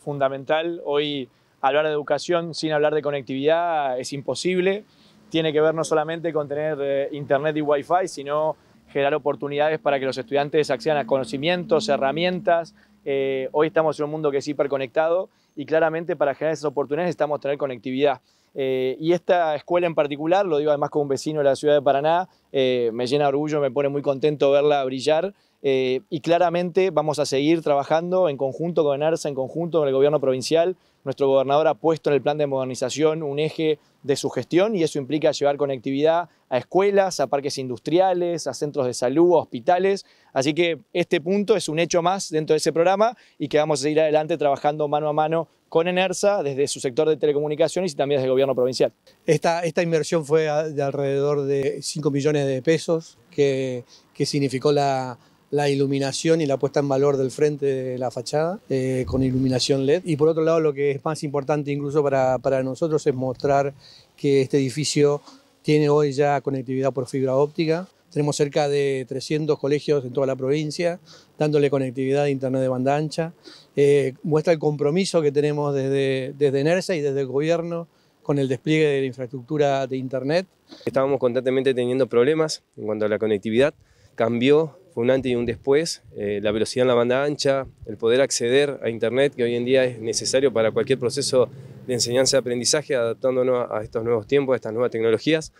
fundamental. Hoy hablar de educación sin hablar de conectividad es imposible. Tiene que ver no solamente con tener eh, internet y wifi, sino generar oportunidades para que los estudiantes accedan a conocimientos, herramientas. Eh, hoy estamos en un mundo que es hiperconectado y claramente para generar esas oportunidades necesitamos tener conectividad. Eh, y esta escuela en particular, lo digo además como un vecino de la ciudad de Paraná, me llena de orgullo, me pone muy contento verla brillar eh, y claramente vamos a seguir trabajando en conjunto con ENERSA, en conjunto con el gobierno provincial. Nuestro gobernador ha puesto en el plan de modernización un eje de su gestión y eso implica llevar conectividad a escuelas, a parques industriales, a centros de salud, a hospitales. Así que este punto es un hecho más dentro de ese programa y que vamos a seguir adelante trabajando mano a mano con ENERSA desde su sector de telecomunicaciones y también desde el gobierno provincial. Esta, esta inversión fue de alrededor de 5 millones de pesos que significó la la iluminación y la puesta en valor del frente de la fachada eh, con iluminación LED. Y por otro lado, lo que es más importante incluso para, nosotros es mostrar que este edificio tiene hoy ya conectividad por fibra óptica. Tenemos cerca de 300 colegios en toda la provincia, dándole conectividad a Internet de banda ancha. Eh, muestra el compromiso que tenemos desde, desde NERSA y desde el gobierno con el despliegue de la infraestructura de Internet. Estábamos constantemente teniendo problemas en cuanto a la conectividad. Cambió fue un antes y un después. Eh, la velocidad en la banda ancha, el poder acceder a Internet, que hoy en día es necesario para cualquier proceso de enseñanza-aprendizaje, y adaptándonos a estos nuevos tiempos, a estas nuevas tecnologías.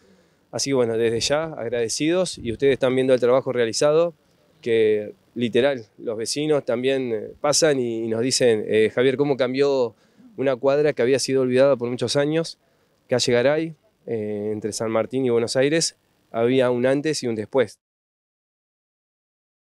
Así que bueno, desde ya agradecidos y ustedes están viendo el trabajo realizado, que literal, los vecinos también eh, pasan y, nos dicen, eh, Javier, ¿cómo cambió una cuadra que había sido olvidada por muchos años? Calle Garay, ahí, entre San Martín y Buenos Aires, había un antes y un después.